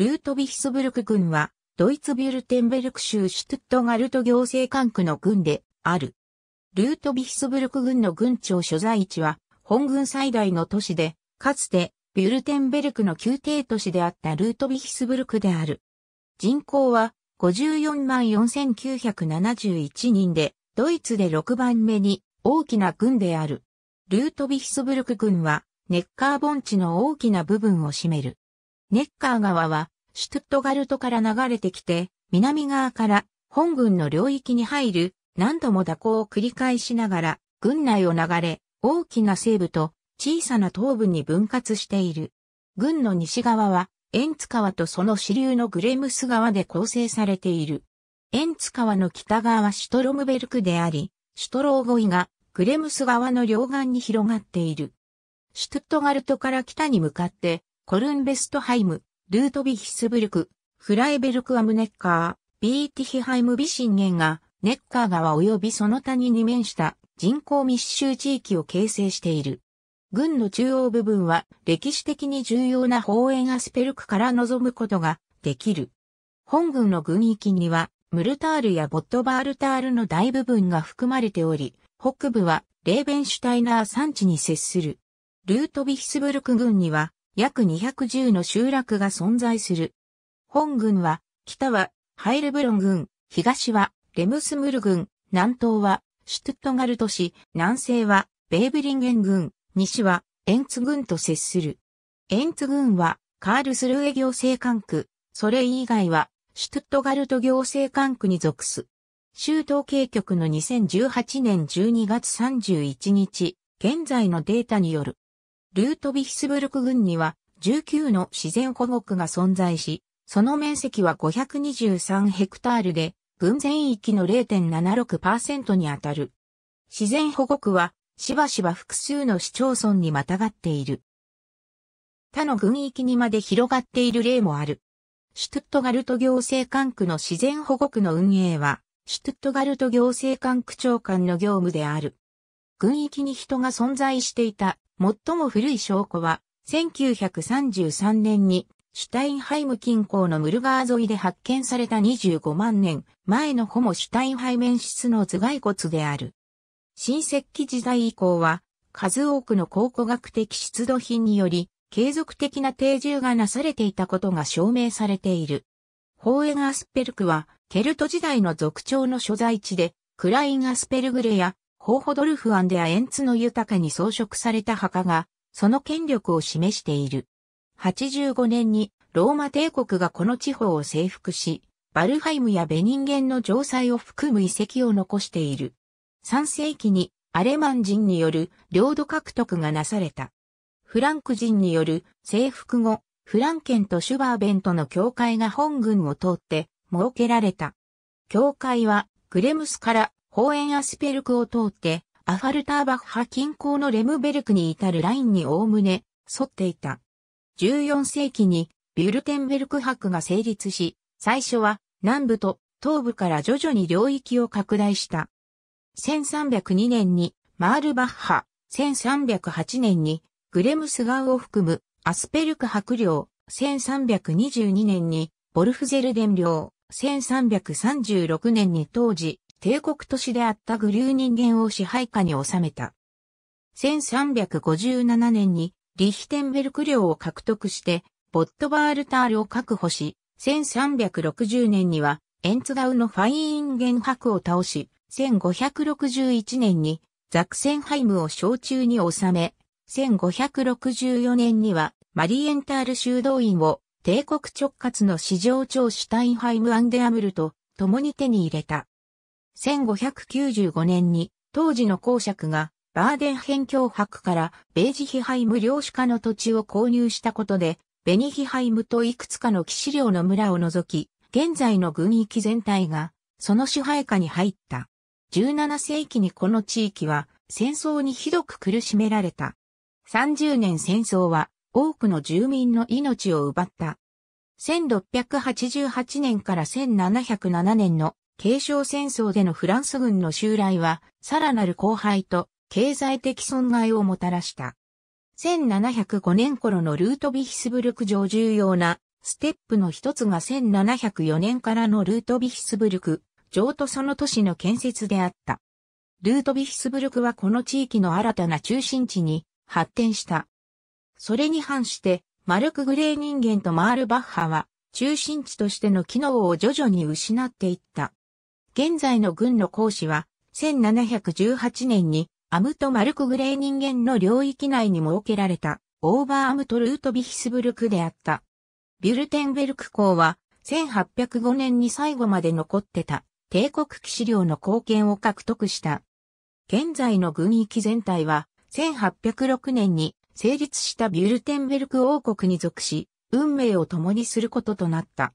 ルートヴィヒスブルク軍は、ドイツビュルテンベルク州シュトゥットガルト行政管区の軍である。ルートヴィヒスブルク軍の軍庁所在地は、本軍最大の都市で、かつて、ビュルテンベルクの宮廷都市であったルートヴィヒスブルクである。人口は54万4971人で、ドイツで6番目に大きな軍である。ルートヴィヒスブルク軍は、ネッカー盆地の大きな部分を占める。ネッカー川は、シュトゥットガルトから流れてきて、南側から本軍の領域に入る、何度も蛇行を繰り返しながら、軍内を流れ、大きな西部と小さな東部に分割している。軍の西側は、エンツ川とその支流のグレムス川で構成されている。エンツ川の北側はシュトロムベルクであり、シュトローゴイがグレムス川の両岸に広がっている。シュトゥットガルトから北に向かってコルンベストハイム、ルートビヒスブルク、フライベルクアムネッカー、ビーティヒハイムビシンゲンが、ネッカー川及びその谷に面した人口密集地域を形成している。軍の中央部分は歴史的に重要な方園アスペルクから望むことができる。本軍の軍域にはムルタールやボットバールタールの大部分が含まれており、北部はレーベンシュタイナー山地に接する。ルートビヒスブルク軍には約210の集落が存在する。本郡は、北はハイルブロン郡、東はレムスムル郡、南東はシュトゥットガルト市、南西はベーブリンゲン郡、西はエンツ郡と接する。エンツ郡はカールスルーエ行政管区、それ以外はシュトゥットガルト行政管区に属す。州統計局の2018年12月31日、現在のデータによるルートヴィヒスブルク郡には19の自然保護区が存在し、その面積は523ヘクタールで、郡全域の0.76%にあたる。自然保護区は、しばしば複数の市町村にまたがっている。他の郡域にまで広がっている例もある。シュトゥットガルト行政管区の自然保護区の運営は、シュトゥットガルト行政管区長官の業務である。軍域に人が存在していた最も古い証拠は、1933年にシュタインハイム近郊のムルガー沿いで発見された25万年前のホモシュタインハイ面室の頭蓋骨である。新石器時代以降は、数多くの考古学的出土品により、継続的な定住がなされていたことが証明されている。ホーエガースペルクは、ケルト時代の族長の所在地で、クラインアスペルグレやホーホドルフ・アンデア・エンツの豊かに装飾された墓が、その権力を示している。85年にローマ帝国がこの地方を征服し、バルハイムやベニンゲンの城塞を含む遺跡を残している。3世紀にアレマン人による領土獲得がなされた。フランク人による征服後、フランケンとシュバーベンとの教会が本軍を通って設けられた。教会はグレムスからホーエンアスペルクを通って、アファルターバッハ近郊のレムベルクに至るラインにおおむね沿っていた。14世紀にビュルテンベルク博が成立し、最初は南部と東部から徐々に領域を拡大した。1302年にマールバッハ、1308年にグレムスガウを含むアスペルク博領、1322年にボルフゼルデン領、1336年に当時帝国都市であったグリュー人間を支配下に収めた。1357年にリヒテンベルク領を獲得して、ボットバールタールを確保し、1360年にはエンツガウのファインゲン博を倒し、1561年にザクセンハイムを小中に収め、1564年にはマリエンタール修道院を帝国直轄の市場長シュタインハイム・アンデアムルと共に手に入れた。1595年に当時の公爵がバーデン辺境伯からベージヒハイム領主家の土地を購入したことで、ベニヒハイムといくつかの騎士領の村を除き、現在の軍域全体がその支配下に入った。17世紀にこの地域は戦争にひどく苦しめられた。30年戦争は多くの住民の命を奪った。1688年から1707年の継承戦争でのフランス軍の襲来は、さらなる荒廃と経済的損害をもたらした。1705年頃のルートヴィヒスブルク城重要なステップの一つが1704年からのルートヴィヒスブルク城とその都市の建設であった。ルートヴィヒスブルクはこの地域の新たな中心地に発展した。それに反して、マルク・グレー人間とマール・バッハは中心地としての機能を徐々に失っていった。現在の軍の講師は、1718年にアムト・マルク・グレー人間の領域内に設けられた、オーバーアムト・ルート・ビヒスブルクであった。ビュルテンベルク校は、1805年に最後まで残ってた、帝国騎士領の貢献を獲得した。現在の軍域全体は、1806年に成立したビュルテンベルク王国に属し、運命を共にすることとなった。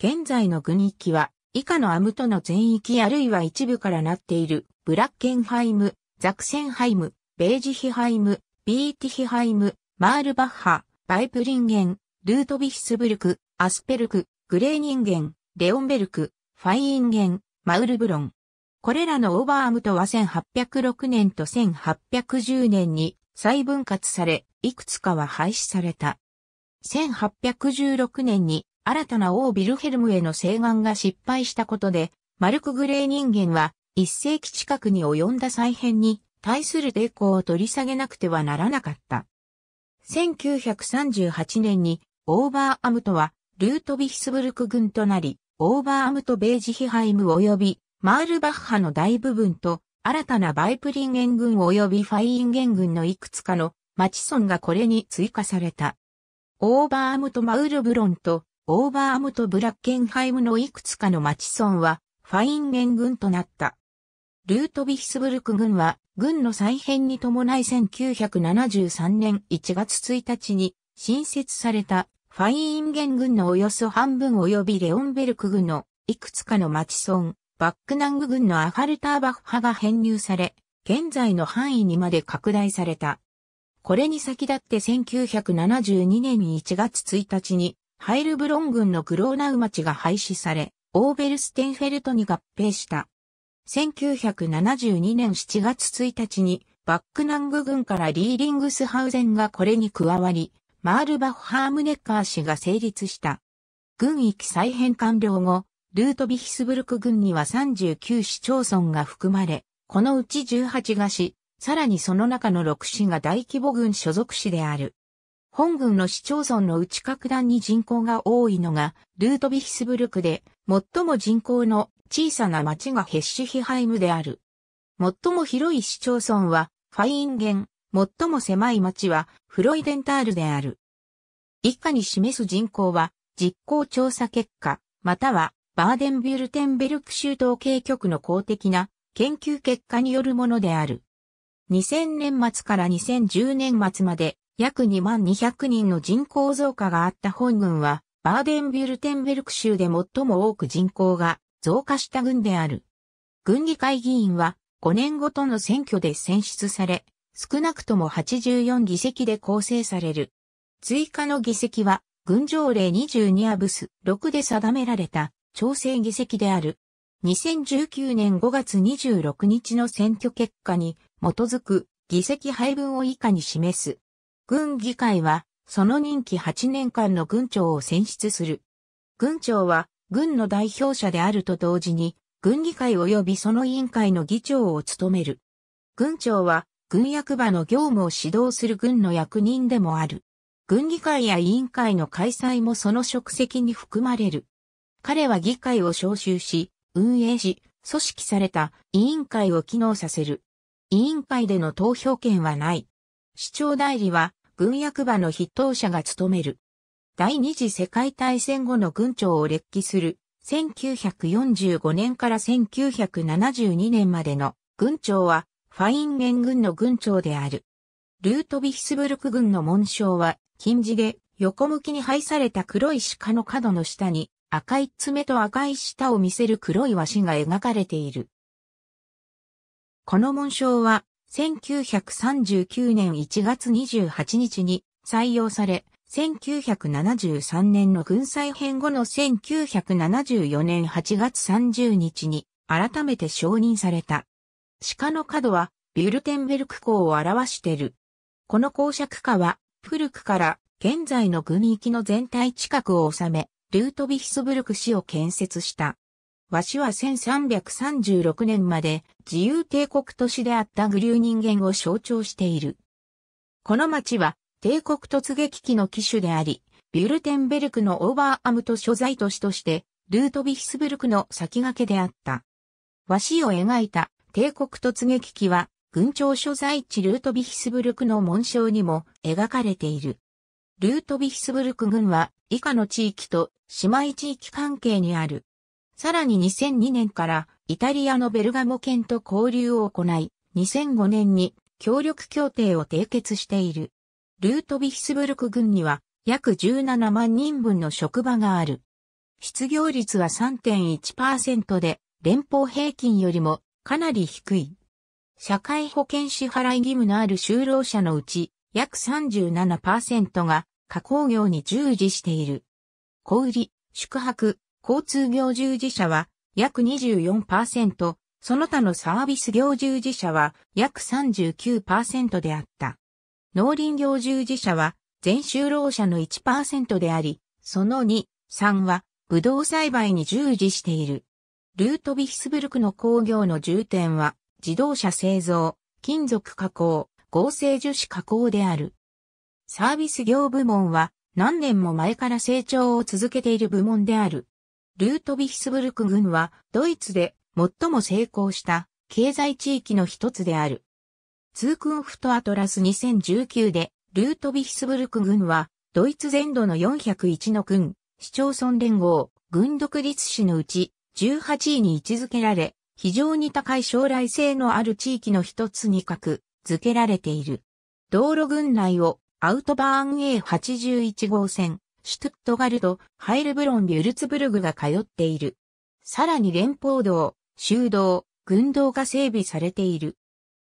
現在の軍域は、以下のアムトの全域あるいは一部からなっている、ブラッケンハイム、ザクセンハイム、ベージヒハイム、ビーティヒハイム、マールバッハ、バイプリンゲン、ルートビヒスブルク、アスペルク、グレーニンゲン、レオンベルク、ファインゲン、マウルブロン。これらのオーバーアムトは1806年と1810年に再分割され、いくつかは廃止された。1816年に新たな王ビルヘルムへの請願が失敗したことで、マルク・グレー人間は一世紀近くに及んだ再編に対する抵抗を取り下げなくてはならなかった。1938年にオーバーアムトはルートビヒスブルク軍となり、オーバーアムトベージヒハイム及びマールバッハの大部分と新たなバイプリンゲン軍及びファインゲン軍のいくつかのマチソンがこれに追加された。オーバーアムトマウルブロンとオーバーアムとブラッケンハイムのいくつかの町村は、ファインゲン軍となった。ルートビヒスブルク軍は、軍の再編に伴い1973年1月1日に新設されたファインゲン軍のおよそ半分及びレオンベルク軍のいくつかの町村、バックナング軍のアファルターバッハが編入され、現在の範囲にまで拡大された。これに先立って1972年1月1日にハイルブロン軍のクローナウ町が廃止され、オーベルステンフェルトに合併した。1972年7月1日に、バックナング軍からリーリングスハウゼンがこれに加わり、マールバフ・ハームネッカー氏が成立した。軍域再編完了後、ルートビヒスブルク軍には39市町村が含まれ、このうち18が市、さらにその中の6市が大規模軍所属市である。本軍の市町村のうち格段に人口が多いのが、ルートビヒスブルクで、最も人口の小さな町がヘッシュヒハイムである。最も広い市町村は、ファインゲン、最も狭い町は、フロイデンタールである。以下に示す人口は、実行調査結果、または、バーデンビュルテンベルク州統計局の公的な研究結果によるものである。2000年末から2010年末まで約2万200人の人口増加があった本軍は、バーデンビュルテンベルク州で最も多く人口が増加した軍である。軍議会議員は5年ごとの選挙で選出され、少なくとも84議席で構成される。追加の議席は、軍条例22アブス6で定められた調整議席である。2019年5月26日の選挙結果に基づく議席配分を以下に示す。軍議会は、その任期8年間の軍長を選出する。軍長は、軍の代表者であると同時に、軍議会及びその委員会の議長を務める。軍長は、軍役場の業務を指導する軍の役人でもある。軍議会や委員会の開催もその職責に含まれる。彼は議会を招集し、運営し、組織された委員会を機能させる。委員会での投票権はない。市長代理は軍役場の筆頭者が務める。第二次世界大戦後の軍長を列記する1945年から1972年までの軍長はファインゲン軍の軍長である。ルートビヒスブルク軍の紋章は金字で横向きに配された黒い鹿の角の下に赤い爪と赤い舌を見せる黒い和紙が描かれている。この紋章は1939年1月28日に採用され、1973年の軍災編後の1974年8月30日に改めて承認された。鹿の角はビュルテンベルク港を表している。この公爵下は古くから現在の軍域の全体近くを収め、ルートヴィヒスブルク市を建設した。和紙は1336年まで自由帝国都市であったグリュー人間を象徴している。この町は帝国突撃機の機種であり、ビュルテンベルクのオーバーアムト所在都市として、ルートヴィヒスブルクの先駆けであった。和紙を描いた帝国突撃機は、軍庁所在地ルートヴィヒスブルクの紋章にも描かれている。ルートヴィヒスブルク軍は以下の地域と姉妹地域関係にある。さらに2002年からイタリアのベルガモ県と交流を行い、2005年に協力協定を締結している。ルートビヒスブルク郡には約17万人分の職場がある。失業率は3.1%で、連邦平均よりもかなり低い。社会保険支払い義務のある就労者のうち、約37%が加工業に従事している。小売、宿泊、交通業従事者は約24%、その他のサービス業従事者は約39%であった。農林業従事者は全就労者の1%であり、その2、3はブドウ栽培に従事している。ルートビヒスブルクの工業の重点は自動車製造、金属加工、合成樹脂加工である。サービス業部門は何年も前から成長を続けている部門である。ルートヴィヒスブルク郡はドイツで最も成功した経済地域の一つである。ツークンフトアトラス2019でルートヴィヒスブルク郡はドイツ全土の401の郡、市町村連合、軍独立市のうち18位に位置づけられ、非常に高い将来性のある地域の一つに格付けられている。道路軍内をアウトバーン A81 号線、シュトゥットガルト、ハイルブロン・ビュルツブルグが通っている。さらに連邦道、修道、軍道が整備されている。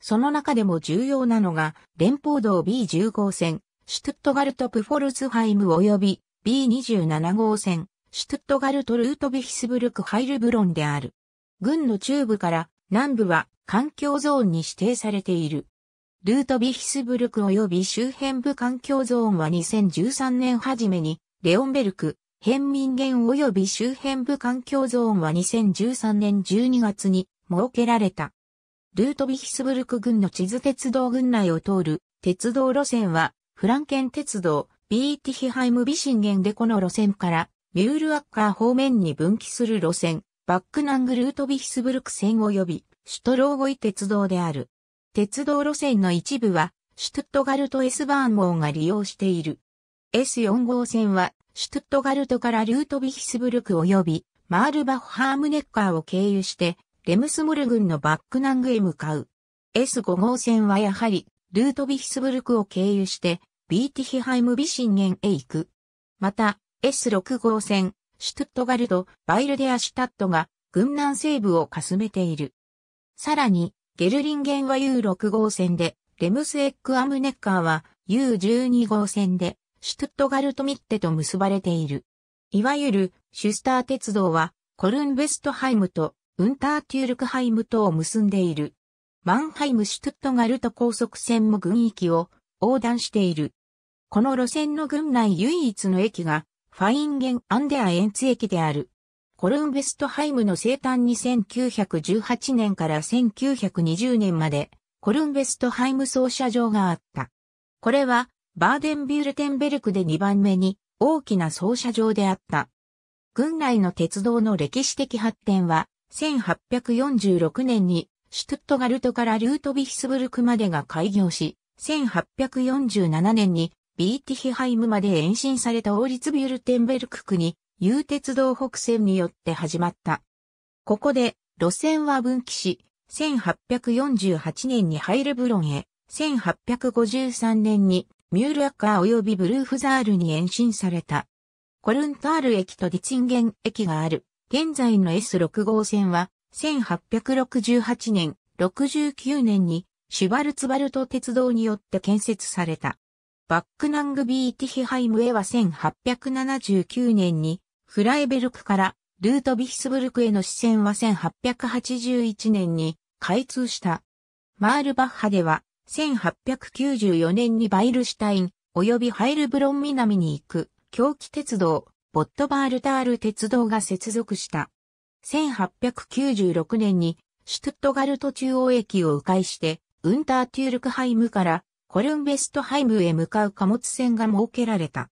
その中でも重要なのが、連邦道 b 1 5号線、シュトゥットガルト・プフォルツハイム及び B27 号線、シュトゥットガルト・ルートビヒスブルク・ハイルブロンである。軍の中部から南部は環境ゾーンに指定されている。ルートビヒスブルク及び周辺部環境ゾーンは2013年初めに、レオンベルク、ヘンミンゲン及び周辺部環境ゾーンは2013年12月に設けられた。ルートビヒスブルク軍の地図鉄道軍内を通る鉄道路線は、フランケン鉄道、ビーティヒハイムビシンゲンでこの路線から、ミュールアッカー方面に分岐する路線、バックナングルートビヒスブルク線及び、シュトローゴイ鉄道である。鉄道路線の一部は、シュトゥットガルト S バーン号が利用している。S4 号線は、シュトゥットガルトからルートヴィヒスブルク及び、マールバッハームネッカーを経由して、レムスモル軍のバックナングへ向かう。S5 号線はやはり、ルートヴィヒスブルクを経由して、ビーティヒハイムビシンゲンへ行く。また、S6 号線、シュトゥットガルト、バイルデアシュタットが、軍南西部をかすめている。さらに、ゲルリンゲンは U6 号線で、レムスエックアムネッカーは U12 号線で、シュトゥットガルトミッテと結ばれている。いわゆるシュスター鉄道はコルンベストハイムとウンターテュールクハイムとを結んでいる。マンハイムシュトゥットガルト高速線も軍域を横断している。この路線の軍内唯一の駅がファインゲンアンデアエンツ駅である。コルンベストハイムの生誕に1918年から1920年まで、コルンベストハイム奏車場があった。これは、バーデンビュルテンベルクで2番目に大きな奏車場であった。軍内の鉄道の歴史的発展は、1846年にシュトゥットガルトからルートビヒスブルクまでが開業し、1847年にビーティヒハイムまで延伸された王立ビュルテンベルク区に有鉄道北線によって始まった。ここで、路線は分岐し、1848年にハイルブロンへ、1853年にミュールアッカー及びブルーフザールに延伸された。コルンタール駅とディツンゲン駅がある、現在の S6 号線は、1868年、69年にシュバルツバルト鉄道によって建設された。バックナングビーティヒハイムへは1879年にフライベルクからルートビヒスブルクへの支線は1881年に開通した。マールバッハでは1894年にバイルシュタイン及びハイルブロン南に行く狂気鉄道ボットバールタール鉄道が接続した。1896年にシュトゥットガルト中央駅を迂回してウンターテュールクハイムからコルンベストハイムへ向かう貨物船が設けられた。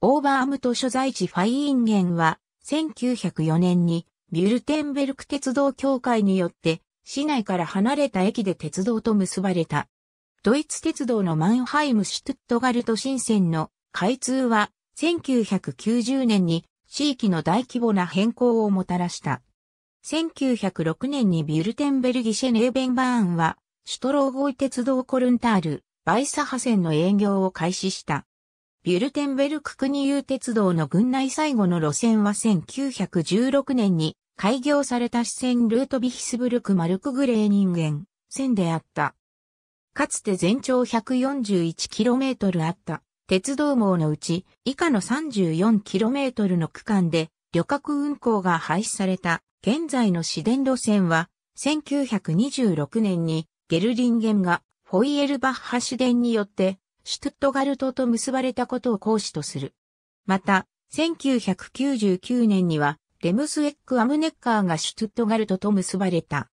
オーバーアムト所在地ファイインゲンは、1904年にビュルテンベルク鉄道協会によって、市内から離れた駅で鉄道と結ばれた。ドイツ鉄道のマンハイム・シュトゥットガルト新線の開通は、1990年に地域の大規模な変更をもたらした。1906年にビュルテンベルギシェネーベンバーンは、シュトローゴイ鉄道コルンタール、バイサハ線の営業を開始した。ユルテンベルク国有鉄道の軍内最後の路線は1916年に開業された支線ルートビヒスブルクマルクグレーニンゲン線であった。かつて全長 141km あった鉄道網のうち以下の 34km の区間で旅客運行が廃止された現在の市電路線は1926年にゲルリンゲンがホイエルバッハ市電によってシュトゥットガルトと結ばれたことを講師とする。また、1999年には、レムスエック・アムネッカーがシュトゥットガルトと結ばれた。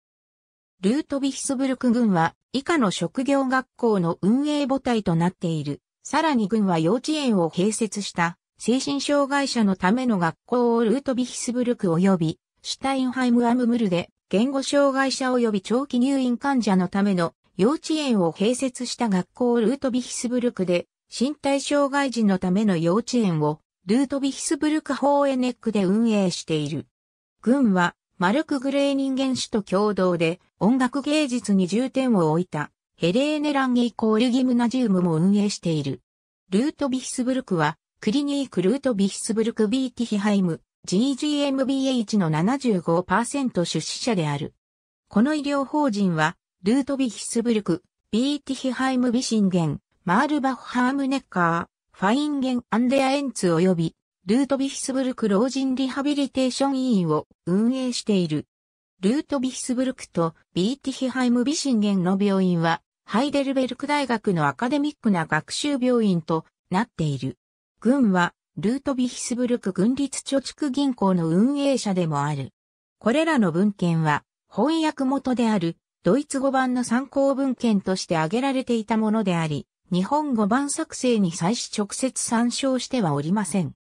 ルートヴィヒスブルク軍は以下の職業学校の運営母体となっている。さらに軍は幼稚園を併設した精神障害者のための学校をルートヴィヒスブルク及びシュタインハイム・アムムルで言語障害者及び長期入院患者のための幼稚園を併設した学校ルートビヒスブルクで、身体障害児のための幼稚園を、ルートビヒスブルクホーエネックで運営している。軍は、マルク・グレー人間史と共同で、音楽芸術に重点を置いた、ヘレーネ・ランギイコール・ギムナジウムも運営している。ルートビヒスブルクは、クリニーク・ルートビヒスブルク・ビーティヒハイム、GGMBH の75%出資者である。この医療法人は、ルートビヒスブルク、ビーティヒハイムビシンゲン、マールバッハームネッカー、ファインゲンアンデアエンツ及び、ルートビヒスブルク老人リハビリテーション委員を運営している。ルートビヒスブルクとビーティヒハイムビシンゲンの病院は、ハイデルベルク大学のアカデミックな学習病院となっている。軍は、ルートビヒスブルク軍立貯蓄銀行の運営者でもある。これらの文献は、翻訳元であるドイツ語版の参考文献として挙げられていたものであり、日本語版作成に際し直接参照してはおりません。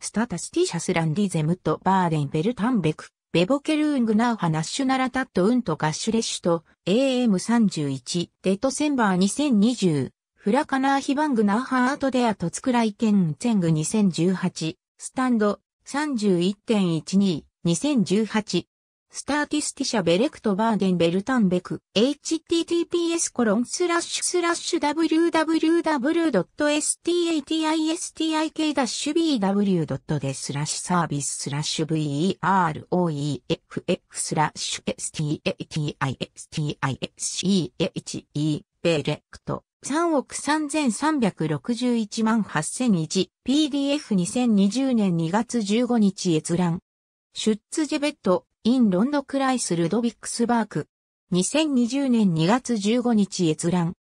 スタタスティシャスランディゼムとバーデンベルタンベク、ベボケルーングナウハナッシュナラタットウントガッシュレッシュと AM31 デトセンバー2020フラカナーヒバングナーハアートデアトツクライケンツェング2018スタンド31.122018スターティスティシャベレクトバーデンベルタンベク、https コロンスラッシュスラッシュ w w w s t a t i s t i k b w スラッシュサービススラッシュ veroef スラッシュ statistische ベレクト。3億3361万8001 PDF2020 年2月15日閲覧。シュッツジェベット、in ロンドクライス・ルドビックスバーク。2020年2月15日閲覧。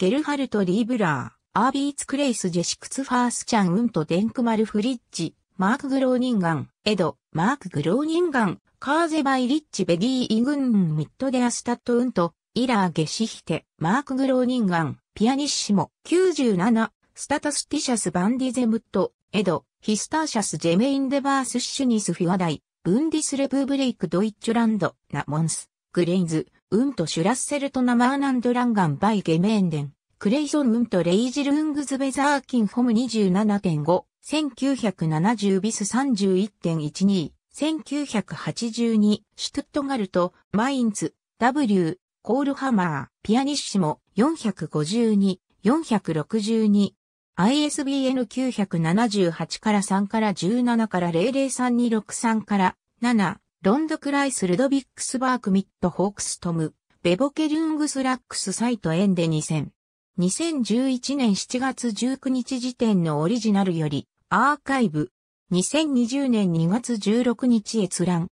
ゲルハルト・リーブラー、アービーツ・クレイス・ジェシクツ・ファースチャン・ウント・デンクマル・フリッジ、マーク・グローニンガン、エド、マーク・グローニンガン、カーゼバイ・リッチ・ベディー・イグン・ミッド・デア・スタット・ウント、イラー・ゲシヒテ、マーク・グローニンガン、ピアニッシモ、97、スタタスティシャス・バンディゼムット、エド、ヒスターシャス・ジェメイン・デバース・シュニス・フィワダイ、ブンディス・レブ・ブレイク・ドイッチュランド、ナ・モンス、グレイズ、ウント・シュラッセルト・ナ・マーナンド・ランガン・バイ・ゲメーンデン、クレイソン・ウント・レイジル・ウングズ・ベザーキン・ホム27.5、1970ビス31.12、1982、シュトットガルト、マインツ、W、コールハマー、ピアニッシモ、452、462、ISBN 978から3から17から003263から7、ロンドクライス・ルドビックスバーク・ミット・ホークストム、ベボケ・リュングス・ラックス・サイト・エンデ2000。2011年7月19日時点のオリジナルより、アーカイブ。2020年2月16日閲覧。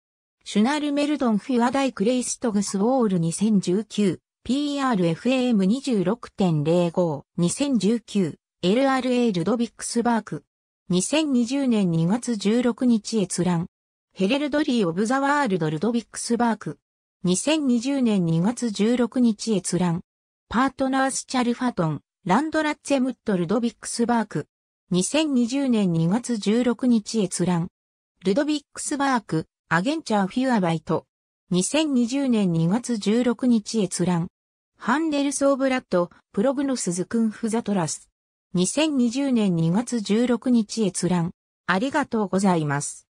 シュナルメルドン・フィア・ダイ・クレイストグス・ウォール2019。PRFAM26.05。2019。LRA ルドビックスバーク。2020年2月16日閲覧。ヘレルドリー・オブ・ザ・ワールド・ルドビックスバーク。2020年2月16日閲覧。パートナース・チャルファトン、ランドラッツェムット・ルドビックスバーク。2020年2月16日閲覧。ルドビックスバーク、アゲンチャー・フュアバイト。2020年2月16日閲覧。ハンデルソーブラッド、プログノスズクンフザトラス。2020年2月16日閲覧。ありがとうございます。